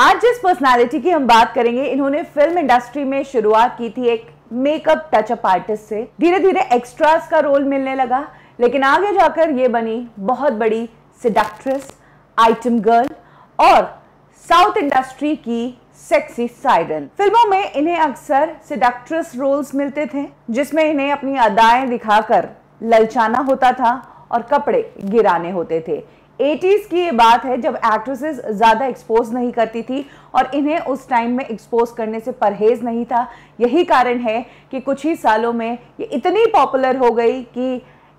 आज जिस पर्सनालिटी की हम बात करेंगे इन्होंने फिल्म इंडस्ट्री में शुरुआत की थी एक मेकअप टचअप आर्टिस्ट से धीरे धीरे एक्स्ट्रास का रोल मिलने लगा लेकिन आगे जाकर ये बनी बहुत बड़ी सिडक्ट्रेस आइटम गर्ल और साउथ इंडस्ट्री की सेक्सी साइरन फिल्मों में इन्हें अक्सर सिडक्ट्रेस रोल्स मिलते थे जिसमें इन्हें अपनी अदाएं दिखाकर ललचाना होता था और कपड़े गिराने होते थे एटीज़ की ये बात है जब एक्ट्रेसेस ज़्यादा एक्सपोज नहीं करती थी और इन्हें उस टाइम में एक्सपोज करने से परहेज़ नहीं था यही कारण है कि कुछ ही सालों में ये इतनी पॉपुलर हो गई कि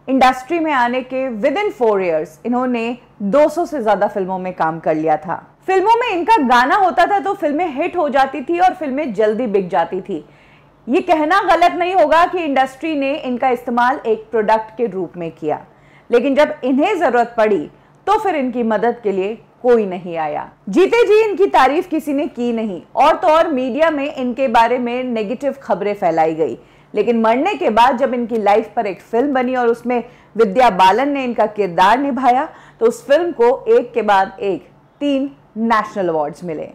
इंडस्ट्री में आने के विद इन फोर ईयर्स इन्होंने 200 से ज़्यादा फिल्मों में काम कर लिया था फिल्मों में इनका गाना होता था तो फिल्में हिट हो जाती थी और फिल्में जल्दी बिक जाती थी ये कहना गलत नहीं होगा कि इंडस्ट्री ने इनका इस्तेमाल एक प्रोडक्ट के रूप में किया लेकिन जब इन्हें ज़रूरत पड़ी तो फिर इनकी मदद के लिए कोई नहीं आया जीते जी इनकी तारीफ किसी ने की नहीं और तो और मीडिया में इनके बारे में नेगेटिव खबरें फैलाई गई लेकिन मरने के बाद जब इनकी लाइफ पर एक फिल्म बनी और उसमें विद्या बालन ने इनका किरदार निभाया तो उस फिल्म को एक के बाद एक तीन नेशनल अवार्ड्स मिले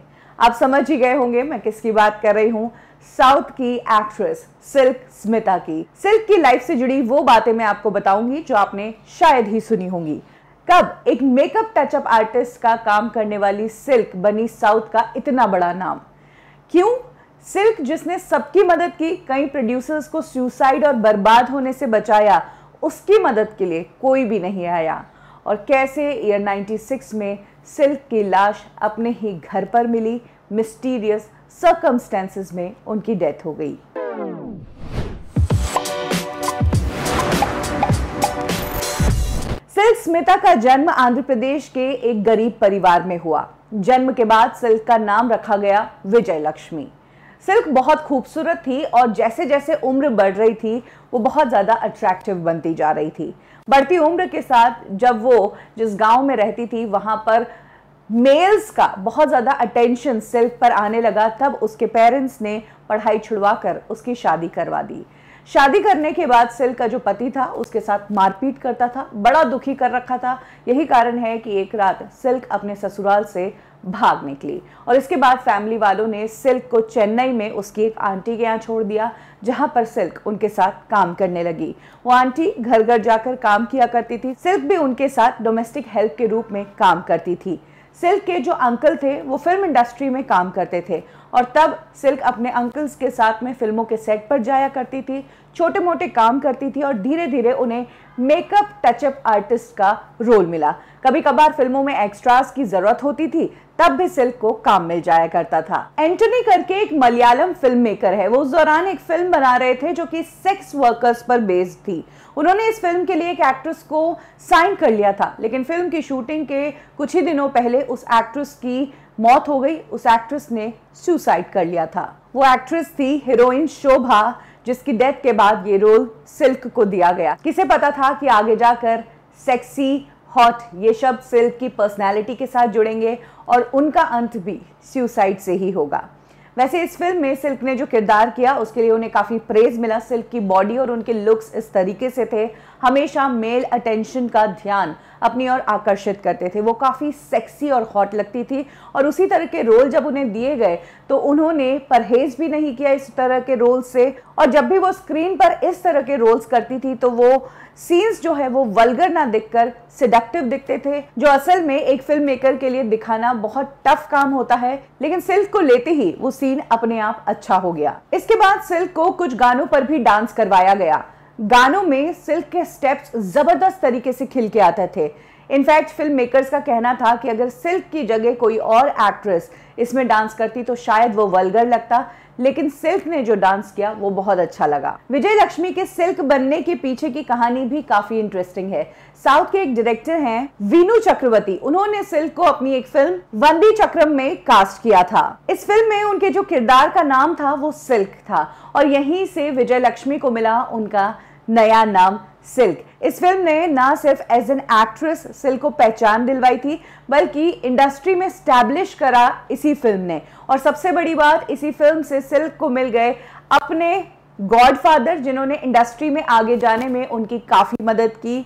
आप समझ ही गए होंगे मैं किसकी बात कर रही हूँ साउथ की एक्ट्रेस सिल्क स्मिता की सिल्क की लाइफ से जुड़ी वो बातें मैं आपको बताऊंगी जो आपने शायद ही सुनी होंगी कब एक मेकअप टचअप आर्टिस्ट का काम करने वाली सिल्क बनी साउथ का इतना बड़ा नाम क्यों सिल्क जिसने सबकी मदद की कई प्रोड्यूसर्स को सुसाइड और बर्बाद होने से बचाया उसकी मदद के लिए कोई भी नहीं आया और कैसे ईयर 96 में सिल्क की लाश अपने ही घर पर मिली मिस्टीरियस सर्कमस्टेंसेस में उनकी डेथ हो गई स्मिता का जन्म आंध्र प्रदेश के एक गरीब परिवार में हुआ जन्म के बाद सिल्क का नाम रखा गया विजय लक्ष्मी सिल्क बहुत खूबसूरत थी और जैसे जैसे उम्र बढ़ रही थी वो बहुत ज़्यादा अट्रैक्टिव बनती जा रही थी बढ़ती उम्र के साथ जब वो जिस गांव में रहती थी वहां पर मेल्स का बहुत ज़्यादा अटेंशन सिल्क पर आने लगा तब उसके पेरेंट्स ने पढ़ाई छुड़वा कर उसकी शादी करवा दी शादी करने के बाद सिल का जो पति था उसके साथ मारपीट करता था बड़ा दुखी कर रखा था यही कारण है कि एक रात सिल्क अपने ससुराल से भाग निकली और इसके बाद फैमिली वालों ने सिल्क को चेन्नई में उसकी एक आंटी के यहाँ छोड़ दिया जहाँ पर सिल्क उनके साथ काम करने लगी वो आंटी घर घर जाकर काम किया करती थी सिल्क भी उनके साथ डोमेस्टिक हेल्प के रूप में काम करती थी सिल्क के जो अंकल थे वो फिल्म इंडस्ट्री में काम करते थे और तब सिल्क अपने अंकल्स के साथ में फिल्मों के सेट पर जाया करती थी छोटे मोटे काम करती थी और धीरे धीरे उन्हें मेकअप टचअप आर्टिस्ट का रोल मिला कभी कभार फिल्मों में एक्स्ट्रास की जरूरत होती थी तब भी सिल्क को काम मिल जाया करता था एंटनी करके एक मलयालम फिल्म मेकर है वो उस दौरान एक फिल्म बना रहे थे जो कि सेक्स वर्कर्स पर बेस्ड थी उन्होंने इस फिल्म के लिए एक एक्ट्रेस को साइन कर लिया था लेकिन फिल्म की शूटिंग के कुछ ही दिनों पहले उस एक्ट्रेस की मौत हो गई उस एक्ट्रेस ने सुसाइड कर लिया था वो एक्ट्रेस थी हीरोइन शोभा जिसकी डेथ के बाद ये रोल सिल्क को दिया गया किसे पता था कि आगे जाकर सेक्सी हॉट ये शब्द सिल्क की पर्सनैलिटी के साथ जुड़ेंगे और उनका अंत भी सुसाइड से ही होगा वैसे इस फिल्म में सिल्क ने जो किरदार किया उसके लिए उन्हें काफ़ी प्रेज मिला सिल्क की बॉडी और उनके लुक्स इस तरीके से थे हमेशा मेल अटेंशन का ध्यान अपनी ओर आकर्षित करते थे वो काफ़ी सेक्सी और हॉट लगती थी और उसी तरह के रोल जब उन्हें दिए गए तो उन्होंने परहेज भी नहीं किया इस तरह के रोल से और जब भी वो स्क्रीन पर इस तरह के रोल्स करती थी तो वो सीन्स जो है वो वलगर ना दिखकर सिडक्टिव दिखते थे जो असल में एक फिल्म मेकर के लिए दिखाना बहुत टफ काम होता है लेकिन सिल्क को लेते ही वो सीन अपने आप अच्छा हो गया इसके बाद सिल्क को कुछ गानों पर भी डांस करवाया गया गानों में सिल्क के स्टेप्स ज़बरदस्त तरीके से खिल के आते थे इनफैक्ट फिल्म मेकर्स का कहना था कि अगर सिल्क की जगह कोई और एक्ट्रेस इसमें डांस करती तो शायद वो वलगर लगता लेकिन सिल्क ने जो डांस किया वो बहुत अच्छा लगा विजय लक्ष्मी के सिल्क बनने के पीछे की कहानी भी काफी इंटरेस्टिंग है साउथ के एक डायरेक्टर हैं वीनू चक्रवर्ती उन्होंने सिल्क को अपनी एक फिल्म वंदी चक्रम में कास्ट किया था इस फिल्म में उनके जो किरदार का नाम था वो सिल्क था और यहीं से विजय लक्ष्मी को मिला उनका नया नाम सिल्क इस फिल्म ने ना सिर्फ एज एन एक्ट्रेस सिल्क को पहचान दिलवाई थी बल्कि इंडस्ट्री में स्टैब्लिश करा इसी फिल्म ने और सबसे बड़ी बात इसी फिल्म से सिल्क को मिल गए अपने गॉडफादर जिन्होंने इंडस्ट्री में आगे जाने में उनकी काफ़ी मदद की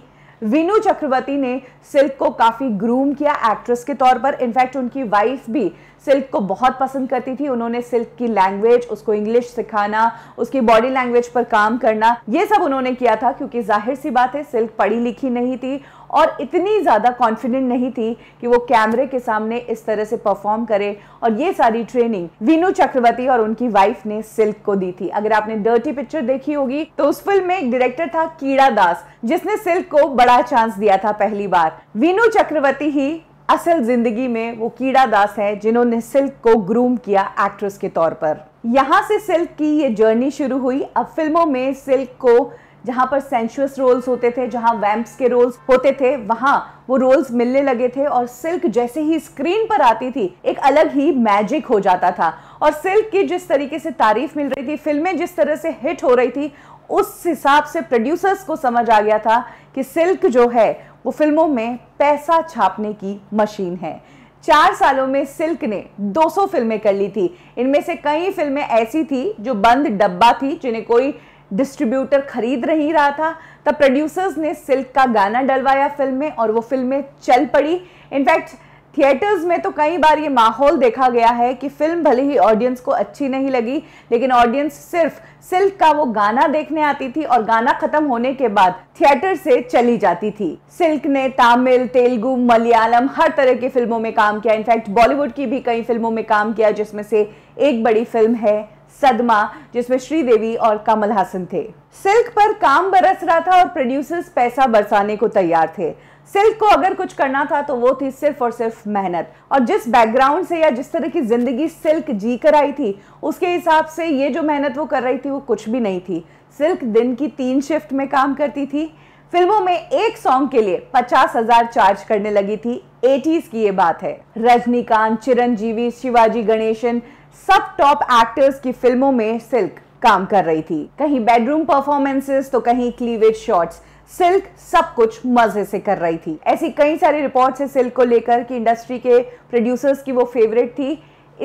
विनू चक्रवर्ती ने सिल्क को काफ़ी ग्रूम किया एक्ट्रेस के तौर पर इनफैक्ट उनकी वाइफ भी सिल्क को बहुत पसंद करती थी उन्होंने सिल्क की लैंग्वेज उसको इंग्लिश सिखाना उसकी बॉडी लैंग्वेज पर काम करना ये सब उन्होंने किया था क्योंकि जाहिर सी बात है सिल्क पढ़ी लिखी नहीं थी और इतनी ज़्यादा कॉन्फिडेंट नहीं थी कि वो कैमरे के सामने इस तरह से परफॉर्म करे और ये सारी ट्रेनिंग वीनू चक्रवर्ती और उनकी वाइफ ने सिल्क को दी थी अगर आपने डर्टी पिक्चर देखी होगी तो उस फिल्म में एक डायरेक्टर था कीड़ा दास जिसने सिल्क को बड़ा चांस दिया था पहली बार वीनू चक्रवर्ती ही असल जिंदगी में वो कीड़ा दास है जिन्होंने सिल्क को ग्रूम किया एक्ट्रेस के तौर पर यहाँ से सिल्क की ये जर्नी शुरू हुई अब फिल्मों में सिल्क को जहाँ पर सेंशुअस रोल्स होते थे जहाँ वैम्प्स के रोल्स होते थे वहाँ वो रोल्स मिलने लगे थे और सिल्क जैसे ही स्क्रीन पर आती थी एक अलग ही मैजिक हो जाता था और सिल्क की जिस तरीके से तारीफ मिल रही थी फिल्में जिस तरह से हिट हो रही थी उस हिसाब से प्रोड्यूसर्स को समझ आ गया था कि सिल्क जो है वो फिल्मों में पैसा छापने की मशीन है चार सालों में सिल्क ने 200 फिल्में कर ली थी इनमें से कई फिल्में ऐसी थी जो बंद डब्बा थी जिन्हें कोई डिस्ट्रीब्यूटर खरीद नहीं रहा था तब प्रोड्यूसर्स ने सिल्क का गाना डलवाया फिल्म में और वो फिल्में चल पड़ी इनफैक्ट थिएटर्स में तो कई बार ये माहौल देखा गया है कि फिल्म भले ही ऑडियंस को अच्छी नहीं लगी लेकिन ऑडियंस सिर्फ सिल्क का वो गाना देखने आती थी और गाना खत्म होने के बाद थिएटर से चली जाती थी सिल्क ने तमिल तेलुगु मलयालम हर तरह की फिल्मों में काम किया इनफैक्ट बॉलीवुड की भी कई फिल्मों में काम किया जिसमें से एक बड़ी फिल्म है सदमा जिसमें श्रीदेवी और कमल हासन थे सिल्क पर काम बरस रहा था और प्रोड्यूसर्स पैसा बरसाने को तैयार थे सिल्क को अगर कुछ करना था तो वो थी सिर्फ और सिर्फ मेहनत और जिस बैकग्राउंड से या जिस तरह की ज़िंदगी सिल्क जी कर आई थी उसके हिसाब से ये जो मेहनत वो कर रही थी वो कुछ भी नहीं थी सिल्क दिन की तीन शिफ्ट में काम करती थी फिल्मों में एक सॉन्ग के लिए पचास हजार चार्ज करने लगी थी एटीज की ये बात है रजनीकांत चिरंजीवी शिवाजी गणेशन सब टॉप एक्टर्स की फिल्मों में सिल्क काम कर रही थी कहीं बेडरूम परफॉर्मेंसेस तो कहीं क्लीवेज शॉट्स सिल्क सब कुछ मजे से कर रही थी ऐसी कई सारी रिपोर्ट्स है सिल्क को लेकर कि इंडस्ट्री के प्रोड्यूसर्स की वो फेवरेट थी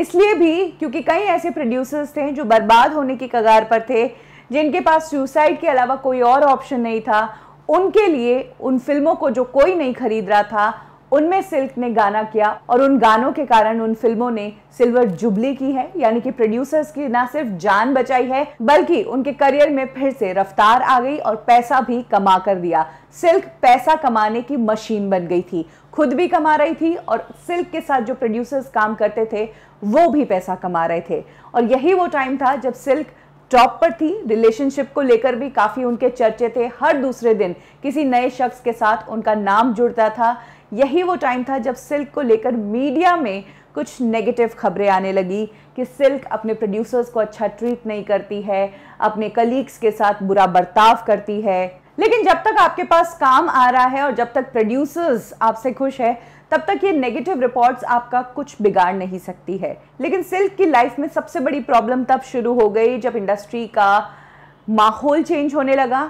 इसलिए भी क्योंकि कई ऐसे प्रोड्यूसर्स थे जो बर्बाद होने की कगार पर थे जिनके पास सुसाइड के अलावा कोई और ऑप्शन नहीं था उनके लिए उन फिल्मों को जो कोई नहीं खरीद रहा था उनमें सिल्क ने गाना किया और उन गानों के कारण उन फिल्मों ने सिल्वर जुबली की है यानी कि प्रोड्यूसर्स की ना सिर्फ जान बचाई है बल्कि उनके करियर में फिर से रफ्तार आ गई और पैसा भी कमा कर दिया सिल्क पैसा कमाने की मशीन बन गई थी खुद भी कमा रही थी और सिल्क के साथ जो प्रोड्यूसर्स काम करते थे वो भी पैसा कमा रहे थे और यही वो टाइम था जब सिल्क टॉप पर थी रिलेशनशिप को लेकर भी काफ़ी उनके चर्चे थे हर दूसरे दिन किसी नए शख्स के साथ उनका नाम जुड़ता था यही वो टाइम था जब सिल्क को लेकर मीडिया में कुछ नेगेटिव खबरें आने लगी कि सिल्क अपने प्रोड्यूसर्स को अच्छा ट्रीट नहीं करती है अपने कलीग्स के साथ बुरा बर्ताव करती है लेकिन जब तक आपके पास काम आ रहा है और जब तक प्रोड्यूसर्स आपसे खुश है तब तक ये नेगेटिव रिपोर्ट्स आपका कुछ बिगाड़ नहीं सकती है लेकिन सिल्क की लाइफ में सबसे बड़ी प्रॉब्लम तब शुरू हो गई जब इंडस्ट्री का माहौल चेंज होने लगा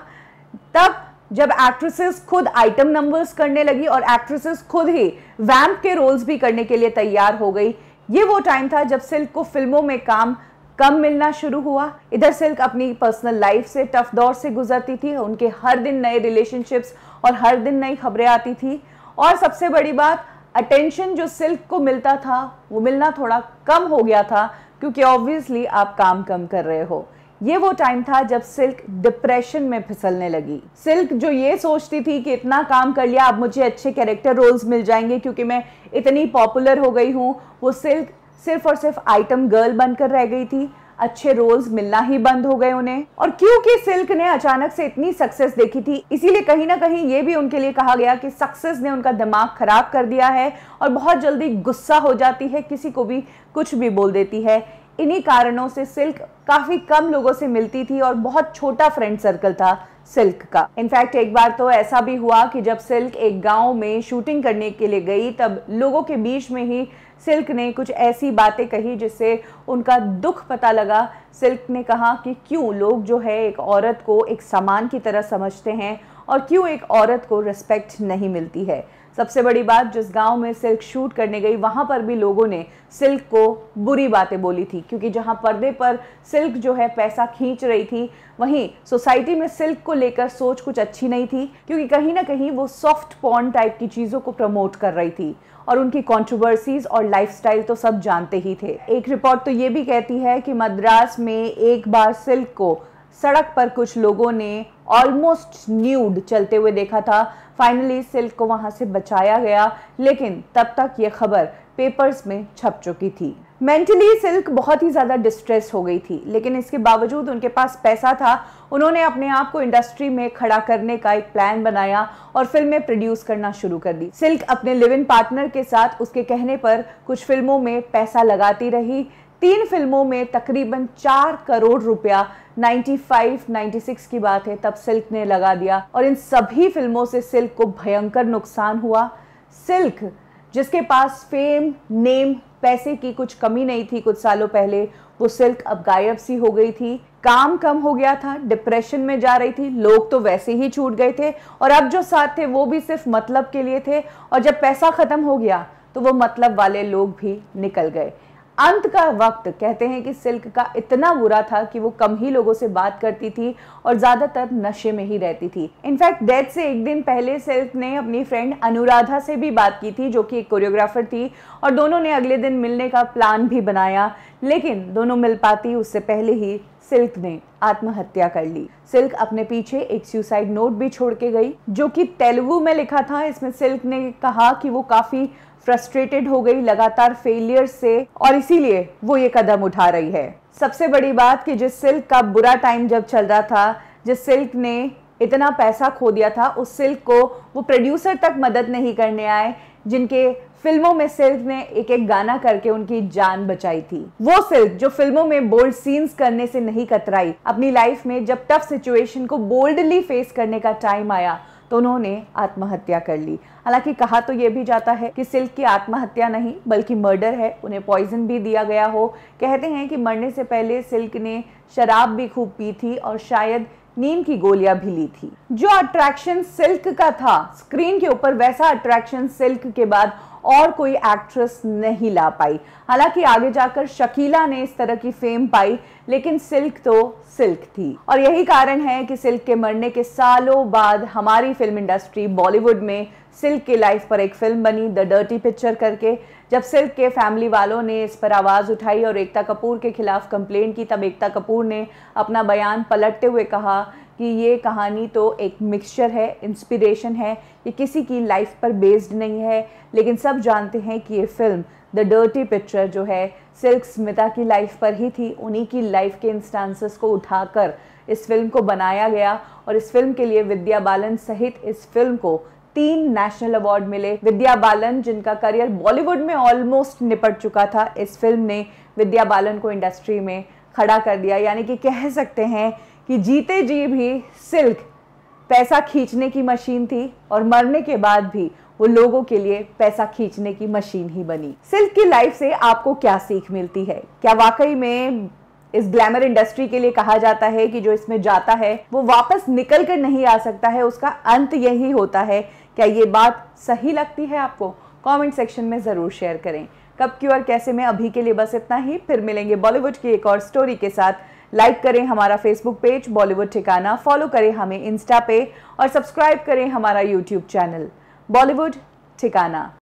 तब जब एक्ट्रेसेस खुद आइटम नंबर्स करने लगी और एक्ट्रेसेस खुद ही वैम्प के रोल्स भी करने के लिए तैयार हो गई ये वो टाइम था जब सिल्क को फिल्मों में काम कम मिलना शुरू हुआ इधर सिल्क अपनी पर्सनल लाइफ से टफ दौर से गुजरती थी उनके हर दिन नए रिलेशनशिप्स और हर दिन नई खबरें आती थी और सबसे बड़ी बात अटेंशन जो सिल्क को मिलता था वो मिलना थोड़ा कम हो गया था क्योंकि ऑब्वियसली आप काम कम कर रहे हो ये वो टाइम था जब सिल्क डिप्रेशन में फिसलने लगी सिल्क जो ये सोचती थी कि इतना काम कर लिया अब मुझे अच्छे कैरेक्टर रोल्स मिल जाएंगे क्योंकि मैं इतनी पॉपुलर हो गई हूँ वो सिल्क सिर्फ और सिर्फ आइटम गर्ल बनकर रह गई थी अच्छे रोल्स मिलना ही बंद हो गए उन्हें और क्योंकि सिल्क ने अचानक से इतनी सक्सेस देखी थी इसीलिए कहीं ना कहीं ये भी उनके लिए कहा गया कि सक्सेस ने उनका दिमाग खराब कर दिया है और बहुत जल्दी गुस्सा हो जाती है किसी को भी कुछ भी बोल देती है इन्हीं कारणों से सिल्क काफ़ी कम लोगों से मिलती थी और बहुत छोटा फ्रेंड सर्कल था सिल्क का इनफैक्ट एक बार तो ऐसा भी हुआ कि जब सिल्क एक गांव में शूटिंग करने के लिए गई तब लोगों के बीच में ही सिल्क ने कुछ ऐसी बातें कही जिससे उनका दुख पता लगा सिल्क ने कहा कि क्यों लोग जो है एक औरत को एक सामान की तरह समझते हैं और क्यों एक औरत को रिस्पेक्ट नहीं मिलती है सबसे बड़ी बात जिस गांव में सिल्क शूट करने गई वहां पर भी लोगों ने सिल्क को बुरी बातें बोली थी क्योंकि जहां पर्दे पर सिल्क जो है पैसा खींच रही थी वहीं सोसाइटी में सिल्क को लेकर सोच कुछ अच्छी नहीं थी क्योंकि कहीं ना कहीं वो सॉफ्ट पॉन टाइप की चीज़ों को प्रमोट कर रही थी और उनकी कॉन्ट्रोवर्सीज और लाइफ तो सब जानते ही थे एक रिपोर्ट तो ये भी कहती है कि मद्रास में एक बार सिल्क को सड़क पर कुछ लोगों ने ऑलमोस्ट न्यूड चलते हुए देखा था फाइनली सिल्क को वहां से बचाया गया लेकिन तब तक ये खबर पेपर्स में छप चुकी थी मेंटली सिल्क बहुत ही ज़्यादा डिस्ट्रेस हो गई थी लेकिन इसके बावजूद उनके पास पैसा था उन्होंने अपने आप को इंडस्ट्री में खड़ा करने का एक प्लान बनाया और फिल्में प्रोड्यूस करना शुरू कर दी सिल्क अपने लिव इन पार्टनर के साथ उसके कहने पर कुछ फिल्मों में पैसा लगाती रही तीन फिल्मों में तकरीबन चार करोड़ रुपया 95, 96 की बात है तब सिल्क ने लगा दिया और इन सभी फिल्मों से सिल्क को भयंकर नुकसान हुआ सिल्क जिसके पास फेम नेम पैसे की कुछ कमी नहीं थी कुछ सालों पहले वो सिल्क अब गायब सी हो गई थी काम कम हो गया था डिप्रेशन में जा रही थी लोग तो वैसे ही छूट गए थे और अब जो साथ थे वो भी सिर्फ मतलब के लिए थे और जब पैसा ख़त्म हो गया तो वो मतलब वाले लोग भी निकल गए अंत का वक्त कहते हैं कि सिल्क का इतना बुरा था कि वो कम ही लोगों से बात करती थी और ज़्यादातर नशे में ही रहती थी इनफैक्ट डेथ से एक दिन पहले सिल्क ने अपनी फ्रेंड अनुराधा से भी बात की थी जो कि एक कोरियोग्राफर थी और दोनों ने अगले दिन मिलने का प्लान भी बनाया लेकिन दोनों मिल पाती उससे पहले ही सिल्क ने आत्महत्या कर ली सिल्क अपने पीछे एक सुसाइड नोट भी छोड़ के गई जो कि तेलुगु में लिखा था इसमें सिल्क ने कहा कि वो काफ़ी फ्रस्ट्रेटेड हो गई लगातार फेलियर से और इसीलिए वो ये कदम उठा रही है सबसे बड़ी बात कि जिस सिल्क का बुरा टाइम जब चल रहा था जिस सिल्क ने इतना पैसा खो दिया था उस सिल्क को वो प्रोड्यूसर तक मदद नहीं करने आए जिनके फिल्मों में सिल्क ने एक एक गाना करके उनकी जान बचाई थी वो सिल्क जो फिल्मों में बोल्ड सीन्स करने से नहीं कतराई अपनी लाइफ में जब टफ सिचुएशन को बोल्डली फेस करने का टाइम आया तो उन्होंने आत्महत्या कर ली हालांकि कहा तो यह भी जाता है कि सिल्क की आत्महत्या नहीं बल्कि मर्डर है उन्हें पॉइजन भी दिया गया हो कहते हैं कि मरने से पहले सिल्क ने शराब भी खूब पी थी और शायद नींद की गोलियां भी ली थी जो अट्रैक्शन सिल्क का था स्क्रीन के ऊपर वैसा अट्रैक्शन सिल्क के बाद और कोई एक्ट्रेस नहीं ला पाई हालांकि आगे जाकर शकीला ने इस तरह की फेम पाई लेकिन सिल्क तो सिल्क थी और यही कारण है कि सिल्क के मरने के सालों बाद हमारी फिल्म इंडस्ट्री बॉलीवुड में सिल्क की लाइफ पर एक फिल्म बनी द डर्टी पिक्चर करके जब सिल्क के फैमिली वालों ने इस पर आवाज़ उठाई और एकता कपूर के खिलाफ कंप्लेंट की तब एकता कपूर ने अपना बयान पलटते हुए कहा कि ये कहानी तो एक मिक्सचर है इंस्पिरेशन है ये किसी की लाइफ पर बेस्ड नहीं है लेकिन सब जानते हैं कि ये फिल्म द डर्टी पिक्चर जो है सिल्क स्मिता की लाइफ पर ही थी उन्हीं की लाइफ के इंस्टांसेस को उठाकर इस फिल्म को बनाया गया और इस फिल्म के लिए विद्या बालन सहित इस फिल्म को तीन नेशनल अवार्ड मिले विद्या बालन जिनका करियर बॉलीवुड में ऑलमोस्ट निपट चुका था इस फिल्म ने विद्या बालन को इंडस्ट्री में खड़ा कर दिया यानी कि कह सकते हैं कि जीते जी भी सिल्क पैसा खींचने की मशीन थी और मरने के बाद भी वो लोगों के लिए पैसा खींचने की मशीन ही बनी सिल्क की लाइफ से आपको क्या सीख मिलती है क्या वाकई में इस ग्लैमर इंडस्ट्री के लिए कहा जाता है कि जो इसमें जाता है वो वापस निकल कर नहीं आ सकता है उसका अंत यही होता है क्या ये बात सही लगती है आपको कमेंट सेक्शन में ज़रूर शेयर करें कब क्यों और कैसे में अभी के लिए बस इतना ही फिर मिलेंगे बॉलीवुड की एक और स्टोरी के साथ लाइक करें हमारा फेसबुक पेज बॉलीवुड ठिकाना फॉलो करें हमें इंस्टा पे और सब्सक्राइब करें हमारा यूट्यूब चैनल बॉलीवुड ठिकाना